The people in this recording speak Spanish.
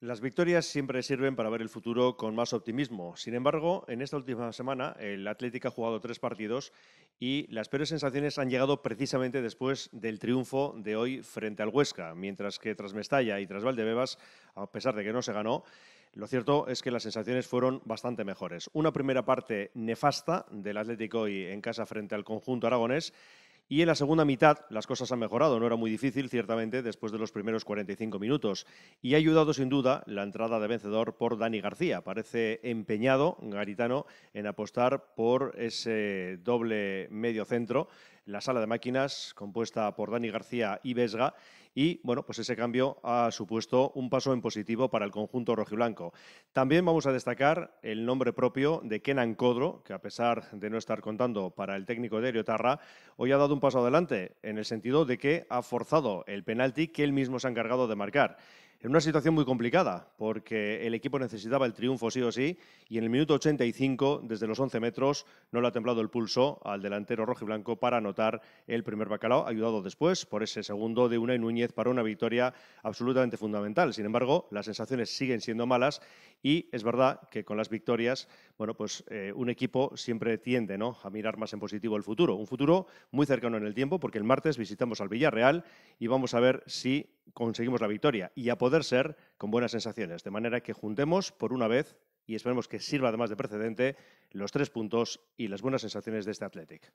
Las victorias siempre sirven para ver el futuro con más optimismo. Sin embargo, en esta última semana el Atlético ha jugado tres partidos y las peores sensaciones han llegado precisamente después del triunfo de hoy frente al Huesca, mientras que tras Mestalla y tras Valdebebas, a pesar de que no se ganó, lo cierto es que las sensaciones fueron bastante mejores. Una primera parte nefasta del Atlético hoy en casa frente al conjunto aragonés y en la segunda mitad las cosas han mejorado, no era muy difícil ciertamente después de los primeros 45 minutos. Y ha ayudado sin duda la entrada de vencedor por Dani García. Parece empeñado Garitano en apostar por ese doble medio centro la sala de máquinas compuesta por Dani García y Vesga. Y bueno, pues ese cambio ha supuesto un paso en positivo para el conjunto rojiblanco. También vamos a destacar el nombre propio de Kenan Codro, que a pesar de no estar contando para el técnico de Tarra, hoy ha dado un paso adelante en el sentido de que ha forzado el penalti que él mismo se ha encargado de marcar en una situación muy complicada, porque el equipo necesitaba el triunfo sí o sí, y en el minuto 85, desde los 11 metros, no le ha templado el pulso al delantero blanco para anotar el primer bacalao, ayudado después por ese segundo de Unai Núñez para una victoria absolutamente fundamental. Sin embargo, las sensaciones siguen siendo malas y es verdad que con las victorias, bueno, pues eh, un equipo siempre tiende ¿no? a mirar más en positivo el futuro. Un futuro muy cercano en el tiempo, porque el martes visitamos al Villarreal y vamos a ver si conseguimos la victoria y a poder ser con buenas sensaciones. De manera que juntemos por una vez, y esperemos que sirva además de precedente, los tres puntos y las buenas sensaciones de este Athletic.